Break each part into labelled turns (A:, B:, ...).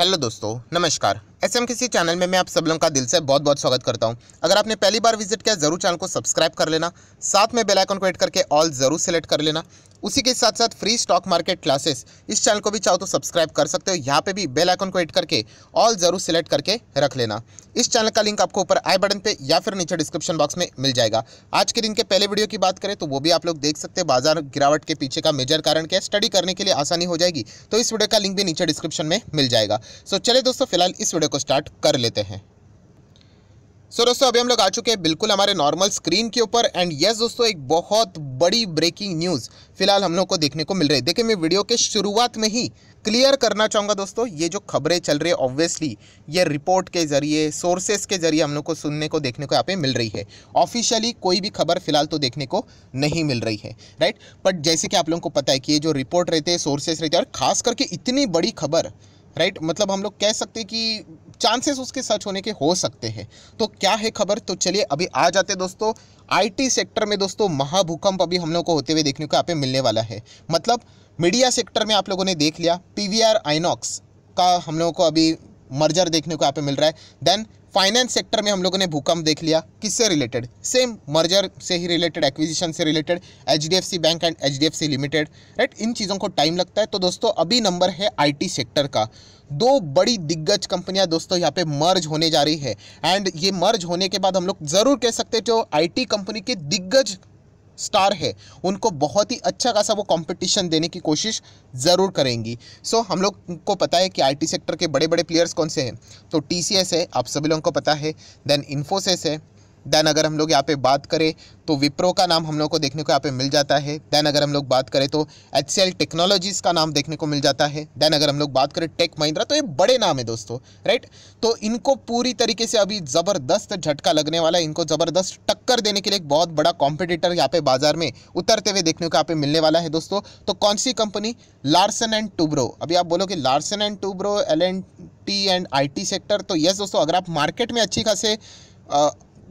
A: hello दोस्तों नमस्कार S M किसी चैनल में मैं आप सब लोगों का दिल से बहुत बहुत स्वागत करता हूं अगर आपने पहली बार विजिट किया जरूर चैनल को सब्सक्राइब कर लेना साथ में बेल आइकन को एड करके ऑल जरूर सेलेक्ट कर लेना उसी के साथ साथ फ्री स्टॉक मार्केट क्लासेस इस चैनल को भी चाहो तो सब्सक्राइब कर सकते हो यहाँ पे भी बेल आइकन को हिट करके ऑल जरूर सिलेक्ट करके रख लेना इस चैनल का लिंक आपको ऊपर आई बटन पे या फिर नीचे डिस्क्रिप्शन बॉक्स में मिल जाएगा आज के दिन के पहले वीडियो की बात करें तो वो भी आप लोग देख सकते हैं बाजार गिरावट के पीछे का मेजर कारण क्या स्टडी करने के लिए आसानी हो जाएगी तो इस वीडियो का लिंक भी नीचे डिस्क्रिप्शन में मिल जाएगा सो चले दोस्तों फिलहाल इस वीडियो को स्टार्ट कर लेते हैं सो so, दोस्तों अभी हम लोग आ चुके हैं बिल्कुल हमारे नॉर्मल स्क्रीन के ऊपर एंड यस दोस्तों एक बहुत बड़ी ब्रेकिंग न्यूज़ फिलहाल हम लोग को देखने को मिल रहे देखिए मैं वीडियो के शुरुआत में ही क्लियर करना चाहूँगा दोस्तों ये जो खबरें चल रही है ऑब्वियसली ये रिपोर्ट के ज़रिए सोर्सेस के ज़रिए हम लोग को सुनने को देखने को यहाँ पे मिल रही है ऑफिशियली कोई भी खबर फिलहाल तो देखने को नहीं मिल रही है राइट बट जैसे कि आप लोगों को पता है कि ये जो रिपोर्ट रहते हैं सोर्सेस रहते हैं और खास करके इतनी बड़ी खबर राइट मतलब हम लोग कह सकते हैं कि चांसेस उसके सच होने के हो सकते हैं तो क्या है खबर तो चलिए अभी आ जाते दोस्तों आईटी सेक्टर में दोस्तों महाभूकंप अभी हम लोग को होते हुए देखने को यहाँ पे मिलने वाला है मतलब मीडिया सेक्टर में आप लोगों ने देख लिया पी आइनॉक्स का हम लोगों को अभी मर्जर देखने को यहाँ पे मिल रहा है देन फाइनेंस सेक्टर में हम लोगों ने भूकंप देख लिया किससे रिलेटेड सेम मर्जर से ही रिलेटेड एक्विजिशन से related H bank and H limited right इन चीज़ों को टाइम लगता है तो दोस्तों अभी नंबर है आईटी सेक्टर का दो बड़ी दिग्गज कंपनियां दोस्तों यहाँ पे मर्ज होने जा रही है एंड ये मर्ज होने के बाद हम लोग ज़रूर कह सकते हैं जो आईटी कंपनी के दिग्गज स्टार है उनको बहुत ही अच्छा खासा वो कंपटीशन देने की कोशिश ज़रूर करेंगी सो so, हम लोग को पता है कि आईटी सेक्टर के बड़े बड़े प्लेयर्स कौन से हैं तो टीसीएस है आप सभी लोगों को पता है देन इन्फोसिस है देन अगर हम लोग यहाँ पे बात करें तो विप्रो का नाम हम लोग को देखने को यहाँ पे मिल जाता है देन अगर हम लोग बात करें तो एच टेक्नोलॉजीज़ का नाम देखने को मिल जाता है देन अगर हम लोग बात करें टेक महिंद्रा तो ये बड़े नाम है दोस्तों राइट तो इनको पूरी तरीके से अभी ज़बरदस्त झटका लगने वाला है इनको ज़बरदस्त टक्कर देने के लिए एक बहुत बड़ा कॉम्पिटिटर यहाँ पे बाजार में उतरते हुए देखने को यहाँ पे मिलने वाला है दोस्तों तो कौन सी कंपनी लार्सन एंड टूब्रो अभी आप बोलोगे Larsen and Toubro L and T and T sector तो यस दोस्तों अगर आप मार्केट में अच्छी खासे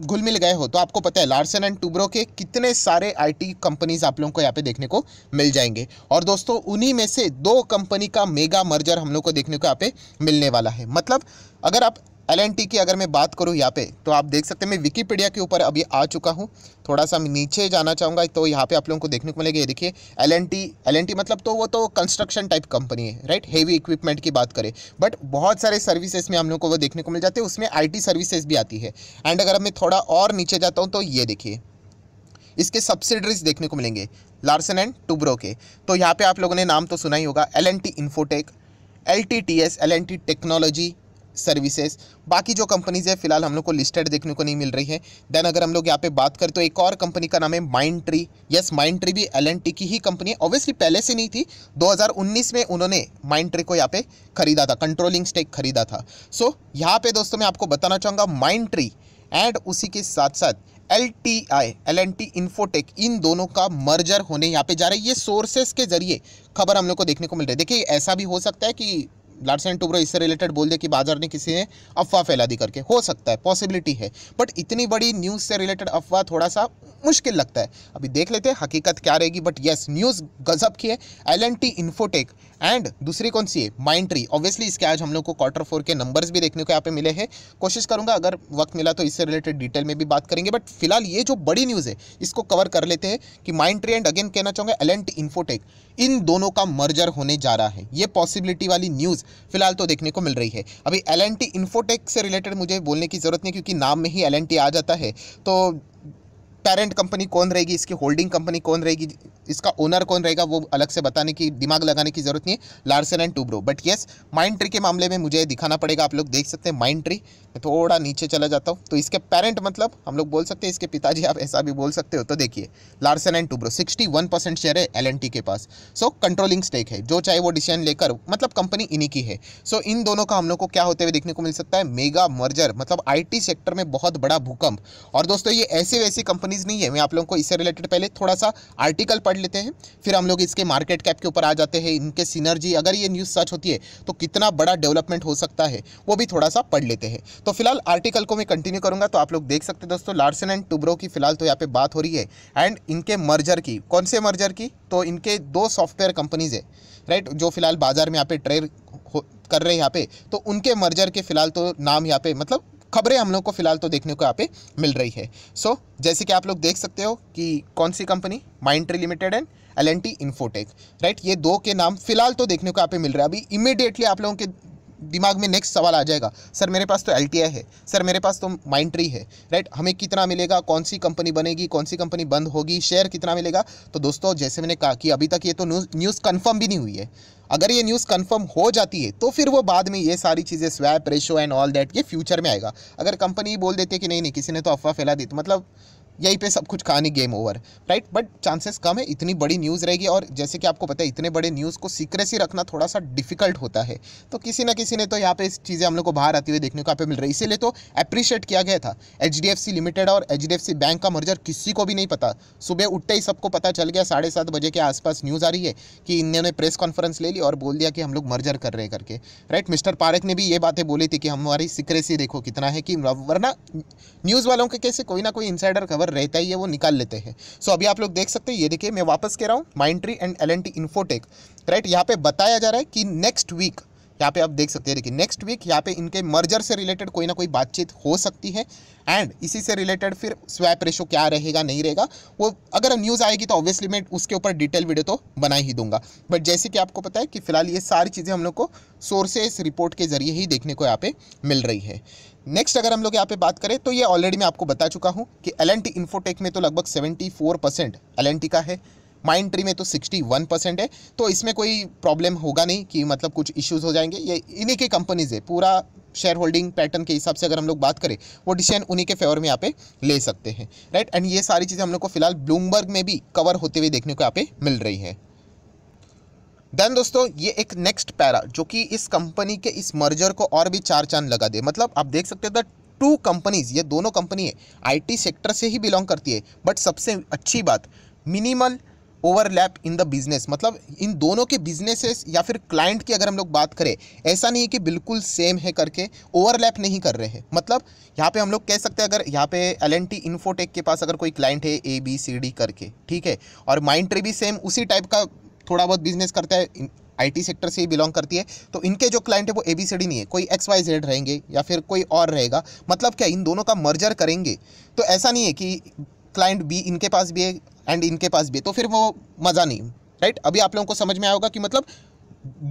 A: घुल मिल गए हो तो आपको पता है लार्सन एंड टूब्रो के कितने सारे आईटी कंपनीज आप लोगों को यहाँ पे देखने को मिल जाएंगे और दोस्तों उन्हीं में से दो कंपनी का मेगा मर्जर हम लोग को देखने को यहाँ पे मिलने वाला है मतलब अगर आप एल की अगर मैं बात करूँ यहाँ पे तो आप देख सकते हैं मैं विकीपीडिया के ऊपर अभी आ चुका हूँ थोड़ा सा नीचे जाना चाहूँगा तो यहाँ पे आप लोगों को देखने को मिलेगा ये देखिए एल एल मतलब तो वो तो कंस्ट्रक्शन टाइप कंपनी है राइट हेवी इक्विपमेंट की बात करें बट बहुत सारे सर्विसेज में हम लोग को वो देखने को मिल जाते हैं उसमें आई सर्विसेज भी आती है एंड अगर मैं थोड़ा और नीचे जाता हूँ तो ये देखिए इसके सब्सिडरीज देखने को मिलेंगे लार्सन एंड टूब्रो के तो यहाँ पे आप लोगों ने नाम तो सुना ही होगा L N T Infotech L T T S L N T technology services बाकी जो कंपनीज है फिलहाल हम लोग को लिस्टेड देखने को नहीं मिल रही है देन अगर हम लोग यहाँ पे बात करें तो एक और कंपनी का नाम है Mindtree yes Mindtree भी एल की ही कंपनी है ऑब्वियसली पहले से नहीं थी 2019 में उन्होंने माइंड ट्री को यहाँ पे खरीदा था कंट्रोलिंग स्टेक खरीदा था सो so, यहाँ पे दोस्तों मैं आपको बताना चाहूँगा माइंड ट्री एंड उसी के साथ साथ L T I L N T Infotech इन दोनों का मर्जर होने यहाँ पे जा रहा है ये सोर्सेस के जरिए खबर हम लोग को देखने को मिल रही है देखिए ऐसा भी हो सकता है कि लार्सन टूब्रो इससे रिलेटेड बोल दिया कि बाजार ने किसी ने अफवाह फैला दी करके हो सकता है पॉसिबिलिटी है बट इतनी बड़ी न्यूज़ से रिलेटेड अफवाह थोड़ा सा मुश्किल लगता है अभी देख लेते हैं हकीकत क्या रहेगी बट येस न्यूज़ गजब की है L N T Infotech and दूसरी कौन सी है माइंड ट्री ऑब्वियसली इसके आज हम लोग को क्वार्टर फोर के नंबर्स भी देखने को यहाँ पे मिले हैं कोशिश करूंगा अगर वक्त मिला तो इससे रिलेटेड डिटेल में भी बात करेंगे बट फिलहाल ये जो बड़ी न्यूज़ है इसको कवर कर लेते हैं कि माइंड ट्री एंड अगेन कहना चाहूँगा एल इन्फोटेक इन दोनों का मर्जर होने जा रहा है ये पॉसिबिलिटी वाली न्यूज़ फिलहाल तो देखने को मिल रही है अभी एल एंड इन्फोटेक से रिलेटेड मुझे बोलने की ज़रूरत नहीं क्योंकि नाम में ही एल आ जाता है तो पेरेंट कंपनी कौन रहेगी इसकी होल्डिंग कंपनी कौन रहेगी इसका ओनर कौन रहेगा वो अलग से बताने की दिमाग लगाने की जरूरत नहीं है Larsen and Toubro but yes Mindtree के मामले में मुझे दिखाना पड़ेगा आप लोग देख सकते हैं माइंड ट्री मैं थोड़ा नीचे चला जाता हूँ तो इसके पेरेंट मतलब हम लोग बोल सकते हैं इसके पिताजी आप ऐसा भी बोल सकते हो तो देखिए Larsen and Toubro sixty one percent share है एल के पास सो कंट्रोलिंग स्टेक है जो चाहे वो डिसीजन लेकर मतलब कंपनी इन्हीं की है सो so, इन दोनों का हम लोग को क्या होते हुए देखने को मिल सकता है मेगा मर्जर मतलब आईटी सेक्टर में बहुत बड़ा भूकंप और दोस्तों ये ऐसे वैसी कंपनीज नहीं है मैं आप लोगों को इससे रिलेटेड पहले थोड़ा सा आर्टिकल पढ़ पढ़ लेते हैं फिर हम लोग इसके मार्केट कैप के ऊपर आ जाते हैं इनके सीनर्जी अगर ये न्यूज़ सच होती है तो कितना बड़ा डेवलपमेंट हो सकता है वो भी थोड़ा सा पढ़ लेते हैं तो फिलहाल आर्टिकल को मैं कंटिन्यू करूँगा तो आप लोग देख सकते हैं दोस्तों लार्सन एंड टूब्रो की फिलहाल तो यहाँ पर बात हो रही है एंड इनके मर्जर की कौन से मर्जर की तो इनके दो सॉफ्टवेयर कंपनीज़ है राइट जो फिलहाल बाजार में यहाँ पे ट्रेड कर रहे हैं यहाँ पे तो उनके मर्जर के फिलहाल तो नाम यहाँ पे मतलब खबरें हम लोग को फिलहाल तो देखने को यहाँ पे मिल रही है सो so, जैसे कि आप लोग देख सकते हो कि कौन सी company mind limited and L N T Infotech right ये दो के नाम फिलहाल तो देखने को यहाँ पे मिल रहा है अभी इमीडिएटली आप लोगों के दिमाग में नेक्स्ट सवाल आ जाएगा सर मेरे पास तो एल है सर मेरे पास तो माइंड ट्री है राइट हमें कितना मिलेगा कौन सी कंपनी बनेगी कौन सी कंपनी बंद होगी शेयर कितना मिलेगा तो दोस्तों जैसे मैंने कहा कि अभी तक ये तो न्यूज़ न्यूज़ कन्फर्म भी नहीं हुई है अगर ये न्यूज़ कंफर्म हो जाती है तो फिर वो बाद में ये सारी चीज़ें swap ratio and all that ये फ्यूचर में आएगा अगर कंपनी बोल देती है कि नहीं नहीं किसी ने तो अफवाह फैला दी तो मतलब यहीं पे सब कुछ कहानी game over right but chances कम है इतनी बड़ी न्यूज़ रहेगी और जैसे कि आपको पता है इतने बड़े न्यूज़ को सीक्रेसी रखना थोड़ा सा डिफिकल्ट होता है तो किसी ना किसी ने तो यहाँ पे इस चीज़ें हम लोग को बाहर आती हुई देखने को यहाँ पे मिल रही इसीलिए तो अप्रिशिएट किया गया था एच लिमिटेड और एच बैंक का मर्जर किसी को भी नहीं पता सुबह उठते ही सबको पता चल गया साढ़े सात बजे के आसपास न्यूज़ आ रही है कि इन्होंने प्रेस कॉन्फ्रेंस ले ली और बोल दिया कि हम लोग मर्जर कर रहे करके राइट मिस्टर पारेख ने भी ये बातें बोली थी कि हमारी सीक्रेसी देखो कितना है कि वरना न्यूज़ वालों के कैसे कोई ना कोई इंसाइडर खबर अंदर रहता ही है वो निकाल लेते हैं सो so, अभी आप लोग देख सकते हैं ये देखिए मैं वापस कह रहा हूँ mind and L N Infotech right यहाँ पे बताया जा रहा है कि नेक्स्ट वीक यहाँ पे आप देख सकते हैं देखिए नेक्स्ट वीक यहाँ पे इनके मर्जर से रिलेटेड कोई ना कोई बातचीत हो सकती है एंड इसी से रिलेटेड फिर स्वैप रेशो क्या रहेगा नहीं रहेगा वो अगर न्यूज़ आएगी तो ऑब्वियसली मैं उसके ऊपर डिटेल वीडियो तो बना ही दूंगा बट जैसे कि आपको पता है कि फिलहाल ये सारी चीज़ें हम लोग को सोर्सेस रिपोर्ट के जरिए ही देखने को यहाँ पे मिल रही है नेक्स्ट अगर हम लोग यहाँ पे बात करें तो ये ऑलरेडी मैं आपको बता चुका हूँ कि एल एन टी इन्फोटेक में तो लगभग seventy four percent L N T का है माइंड ट्री में तो सिक्सटी वन परसेंट है तो इसमें कोई प्रॉब्लम होगा नहीं कि मतलब कुछ इश्यूज हो जाएंगे ये इन्हीं की कंपनीज़ है पूरा शेयर होल्डिंग पैटर्न के हिसाब से अगर हम लोग बात करें वो डिसीजन उन्हीं के फेवर में यहाँ पे ले सकते हैं राइट एंड ये सारी चीज़ें हम लोग को फिलहाल ब्लूमबर्ग में भी कवर होते हुए देखने को यहाँ पे मिल रही है देन दोस्तों ये एक नेक्स्ट पैरा जो कि इस कंपनी के इस मर्जर को और भी चार चांद लगा दे मतलब आप देख सकते हो टू कंपनीज ये दोनों कंपनी है आईटी सेक्टर से ही बिलोंग करती है बट सबसे अच्छी बात minimal overlap in the business मतलब इन दोनों के बिजनेसेस या फिर क्लाइंट की अगर हम लोग बात करें ऐसा नहीं है कि बिल्कुल सेम है करके ओवरलैप नहीं कर रहे हैं मतलब यहाँ पे हम लोग कह सकते हैं अगर यहाँ पे एल एन टी इन्फोटेक के पास अगर कोई क्लाइंट है ए बी सी डी करके ठीक है और माइंड ट्री भी सेम उसी टाइप का थोड़ा बहुत बिजनेस करता है आईटी सेक्टर से ही बिलोंग करती है तो इनके जो क्लाइंट है वो एबीसीडी नहीं है कोई एक्स वाई जेड रहेंगे या फिर कोई और रहेगा मतलब क्या इन दोनों का मर्जर करेंगे तो ऐसा नहीं है कि क्लाइंट बी इनके पास भी है एंड इनके पास भी है तो फिर वो मज़ा नहीं राइट अभी आप लोगों को समझ में आएगा कि मतलब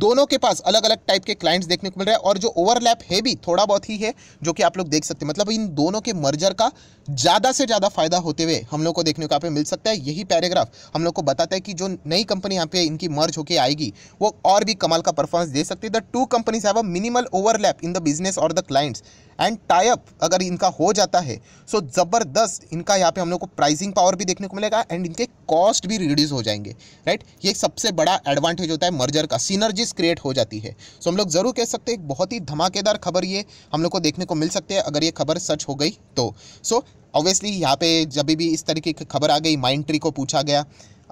A: दोनों के पास अलग अलग टाइप के क्लाइंट्स देखने को मिल रहा है और जो ओवरलैप है भी थोड़ा बहुत ही है जो कि आप लोग देख सकते हैं मतलब इन दोनों के मर्जर का ज़्यादा से ज़्यादा फायदा होते हुए हम लोग को देखने को यहाँ पे मिल सकता है यही पैराग्राफ हम लोग को बताता है कि जो नई कंपनी यहाँ पे इनकी मर्ज होकर आएगी वो और भी कमाल का परफॉर्मेंस दे सकती है the two companies have a minimal overlap in the business और द क्लाइंट्स एंड टाइप अगर इनका हो जाता है सो so ज़बरदस्त इनका यहाँ पे हम लोग को प्राइसिंग पावर भी देखने को मिलेगा एंड इनके कॉस्ट भी रिड्यूस हो जाएंगे राइट ये सबसे बड़ा एडवांटेज होता है मर्जर का सीनर्जिस क्रिएट हो जाती है सो so हम लोग ज़रूर कह सकते हैं बहुत ही धमाकेदार खबर ये हम लोग को देखने को मिल सकती है अगर ये खबर सच हो गई तो सो so, ऑब्वियसली यहाँ पे जब भी इस तरीके की खबर आ गई माइंड ट्री को पूछा गया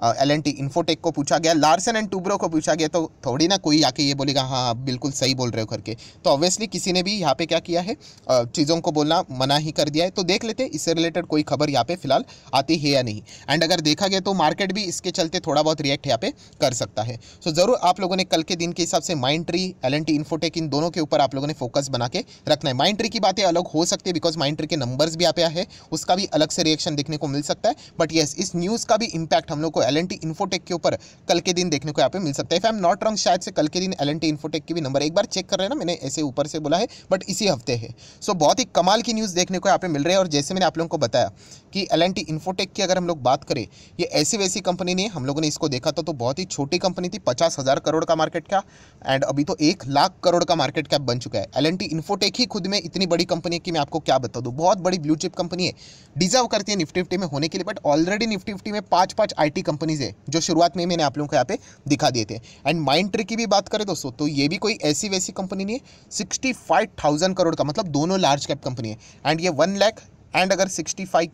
A: एल एन टी इन्फोटेक को पूछा गया लार्सन एंड टूब्रो को पूछा गया तो थोड़ी ना कोई आके ये बोलेगा हाँ बिल्कुल सही बोल रहे हो करके तो ऑब्वियसली किसी ने भी यहाँ पे क्या किया है चीज़ों को बोलना मना ही कर दिया है तो देख लेते हैं इससे रिलेटेड कोई खबर यहाँ पे फिलहाल आती है या नहीं एंड अगर देखा गया तो मार्केट भी इसके चलते थोड़ा बहुत रिएक्ट यहाँ पे कर सकता है सो ज़रूर आप लोगों ने कल के दिन के हिसाब से Mindtree L N T Infotech इन दोनों के ऊपर आप लोगों ने फोकस बना के रखना है माइंड ट्री की बातें अलग हो सकती है बिकॉज माइंड ट्री के नंबर्स भी यहाँ पे है उसका भी अलग से रिएक्शन देखने को मिल सकता है बट येस इस न्यूज़ का भी इम्पैक्ट हम लोग को एल एन इन्फोटेक के ऊपर कल के दिन देखने को यहाँ पे मिल सकता है if I am not wrong शायद से कल के दिन एल एन इन्फोटेक की भी नंबर एक बार चेक कर रहे हैं ना मैंने ऐसे ऊपर से बोला है बट इसी हफ्ते है सो so, बहुत ही कमाल की न्यूज़ देखने को यहाँ पे मिल रही है और जैसे मैंने आप लोगों को बताया कि एल एन टी इन्फोटेक की अगर हम लोग बात करें ये ऐसी वैसी कंपनी नहीं हम लोगों ने इसको देखा था तो बहुत ही छोटी कंपनी थी पचास हज़ार करोड़ का मार्केट कैप एंड अभी तो एक लाख करोड़ का मार्केट कैप बन चुका है एल एन टी इन्फोटेक ही खुद में इतनी बड़ी कंपनी है कि मैं आपको क्या बता दूँ बहुत बड़ी ब्लू चिप कंपनी है डिजर्व करती है निफ्टी फिफ्टी में होने के लिए बट ऑलरेडी निफ्टी फिफ्टी में पाँच पाँच आई टी कंपनीज है जो शुरुआत में मैंने आप लोगों को यहाँ पे दिखा दिए थे एंड माइंड ट्री की भी बात करें दोस्तों तो ये भी कोई ऐसी वैसी कंपनी नहीं है सिक्सटी करोड़ का मतलब दोनों लार्ज कैप कंपनी है एंड ये वन लैख एंड अगर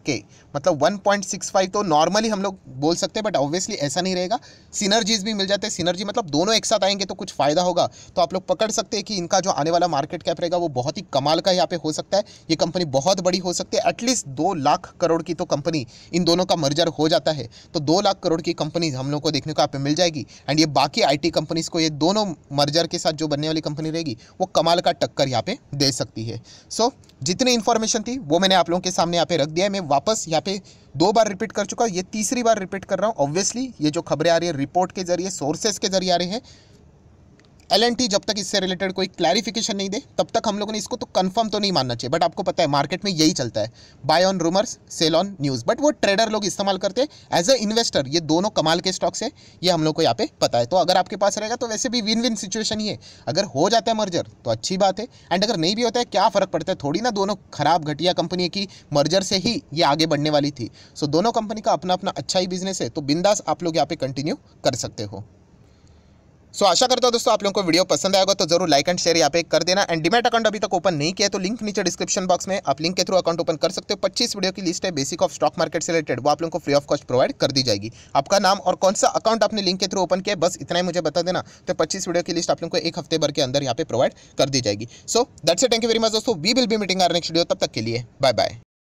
A: के मतलब 1.65 तो नॉर्मली हम लोग बोल सकते हैं बट ऑब्वियसली ऐसा नहीं रहेगा सिनर्जीज भी मिल जाते हैं सिनर्जी मतलब दोनों एक साथ आएंगे तो कुछ फ़ायदा होगा तो आप लोग पकड़ सकते हैं कि इनका जो आने वाला मार्केट कैप रहेगा वो बहुत ही कमाल का यहाँ पे हो सकता है ये कंपनी बहुत बड़ी हो सकती है एटलीस्ट दो लाख करोड़ की तो कंपनी इन दोनों का मर्जर हो जाता है तो दो लाख करोड़ की कंपनी हम लोग को देखने को आप मिल जाएगी एंड ये बाकी आई कंपनीज को ये दोनों मर्जर के साथ जो बनने वाली कंपनी रहेगी वो कमाल का टक्कर यहाँ पे दे सकती है सो जितनी इन्फॉर्मेशन थी वो मैंने आप लोगों के सामने यहाँ पे रख दिया है मैं वापस यहाँ पे दो बार रिपीट कर चुका ये तीसरी बार रिपीट कर रहा हूँ ऑब्वियसली ये जो खबरें आ रही है रिपोर्ट के जरिए सोर्सेज के जरिए आ रही है एल जब तक इससे रिलेटेड कोई क्लैरिफिकेशन नहीं दे तब तक हम लोगों ने इसको तो कंफर्म तो नहीं मानना चाहिए बट आपको पता है मार्केट में यही चलता है buy on rumours sell on news but वो ट्रेडर लोग इस्तेमाल करते हैं एज अ इन्वेस्टर ये दोनों कमाल के स्टॉक्स है ये हम लोग को यहाँ पे पता है तो अगर आपके पास रहेगा तो वैसे भी विन विन सिचुएशन ही है अगर हो जाता है मर्जर तो अच्छी बात है एंड अगर नहीं भी होता है क्या फ़र्क पड़ता है थोड़ी ना दोनों खराब घटिया कंपनी की मर्जर से ही ये आगे बढ़ने वाली थी सो दोनों कंपनी का अपना अपना अच्छा ही बिजनेस है तो बिंदास आप लोग यहाँ पे कंटिन्यू कर सकते हो सो so, आशा करता हूँ दोस्तों आप लोगों को वीडियो पसंद आएगा तो जरूर लाइक एंड शेयर यहाँ पे कर देना एंड डिमेट अकाउंट अभी तक ओपन नहीं किया तो लिंक नीचे डिस्क्रिप्शन बॉक्स में आप लिंक के थ्रू अकाउंट ओपन कर सकते हो पच्चीस वीडियो की लिस्ट है बेसिक ऑफ स्टॉक मार्केट से रिलेटेड वो आप लोगों को फ्री ऑफ कॉस्ट प्रोवाइड कर दी जाएगी आपका नाम और कौन सा अकाउंट आपने लिंक के थ्रू ओपन किया बस इतना ही मुझे बता देना तो पच्चीस वीडियो की लिस्ट आप लोग को एक हफ्ते भर के अंदर यहाँ पे प्रोवाइड कर दी जाएगी so that's it thank you very much दोस्तों we will be meeting our next video तब तक के लिए बाय बाय